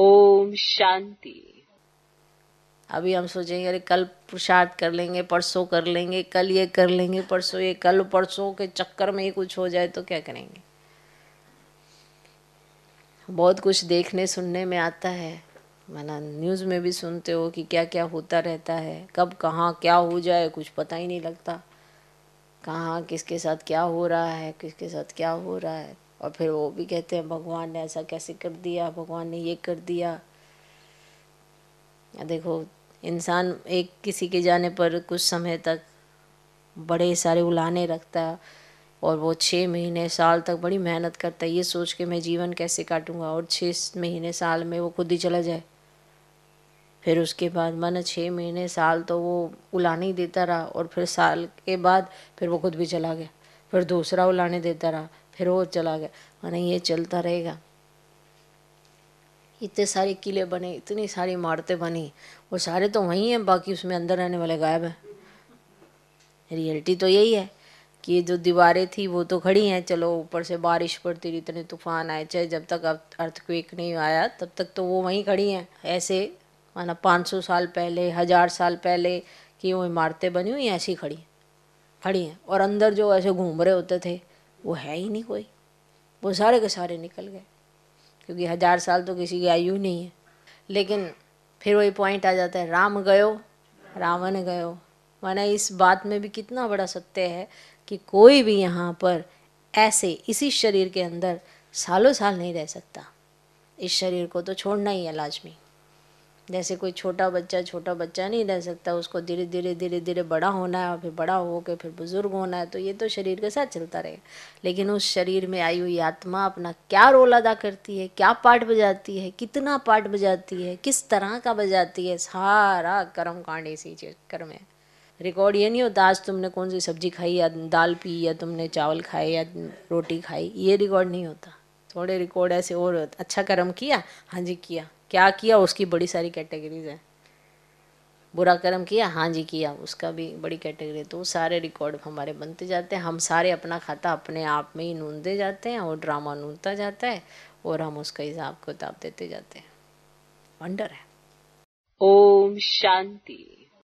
ओम शांति अभी हम सोचेंगे अरे कल पुरुषार्थ कर लेंगे परसों कर लेंगे कल ये कर लेंगे परसों ये कल परसों के चक्कर में ही कुछ हो जाए तो क्या करेंगे बहुत कुछ देखने सुनने में आता है मैंने न्यूज़ में भी सुनते हो कि क्या क्या होता रहता है कब कहाँ क्या हो जाए कुछ पता ही नहीं लगता कहाँ किसके साथ क्या हो रहा है किसके साथ क्या हो रहा है और फिर वो भी कहते हैं भगवान ने ऐसा कैसे कर दिया भगवान ने ये कर दिया देखो इंसान एक किसी के जाने पर कुछ समय तक बड़े सारे उलाने रखता है और वो छः महीने साल तक बड़ी मेहनत करता है ये सोच के मैं जीवन कैसे काटूंगा और छः महीने साल में वो खुद ही चला जाए फिर उसके बाद मन छः महीने साल तो वो उलाने ही देता रहा और फिर साल के बाद फिर वो खुद भी चला गया फिर दूसरा उलाने देता रहा फिर वो चला गया मैंने ये चलता रहेगा इतने सारे किले बने इतनी सारी इमारतें बनी वो सारे तो वहीं हैं बाकी उसमें अंदर रहने वाले गायब हैं रियलिटी तो यही है कि जो दीवारें थी वो तो खड़ी हैं चलो ऊपर से बारिश पड़ती रही इतने तूफान आए चाहे जब तक अब अर्थक्वेक नहीं आया तब तक तो वो वहीं खड़ी हैं ऐसे माना पाँच सौ साल पहले हज़ार साल पहले की वो इमारतें बनी हुई ऐसी खड़ी खड़ी हैं और अंदर जो ऐसे घूम रहे होते थे वो है ही नहीं कोई वो सारे के सारे निकल गए क्योंकि हज़ार साल तो किसी की आयु नहीं है लेकिन फिर वही पॉइंट आ जाता है राम गयो रावण गयो माना इस बात में भी कितना बड़ा सत्य है कि कोई भी यहाँ पर ऐसे इसी शरीर के अंदर सालों साल नहीं रह सकता इस शरीर को तो छोड़ना ही है लाजमी जैसे कोई छोटा बच्चा छोटा बच्चा नहीं रह सकता उसको धीरे धीरे धीरे धीरे बड़ा होना है और फिर बड़ा हो के फिर बुज़ुर्ग होना है तो ये तो शरीर के साथ चलता रहेगा लेकिन उस शरीर में आई हुई आत्मा अपना क्या रोल अदा करती है क्या पार्ट बजाती है कितना पार्ट बजाती है किस तरह का बजाती है सारा कर्म कांड इसी चीज कर्म है रिकॉर्ड ये नहीं होता आज तुमने कौन सी सब्जी खाई या दाल पी या तुमने चावल खाए या रोटी खाई ये रिकॉर्ड नहीं होता थोड़े रिकॉर्ड ऐसे और अच्छा कर्म किया हाँ जी किया क्या किया उसकी बड़ी सारी कैटेगरीज हैं बुरा कर्म किया हाँ जी किया उसका भी बड़ी कैटेगरी तो सारे रिकॉर्ड हमारे बनते जाते हैं हम सारे अपना खाता अपने आप में ही नूंदते जाते हैं और ड्रामा नूंदता जाता है और हम उसका हिसाब किताब देते जाते हैं वंडर है ओम शांति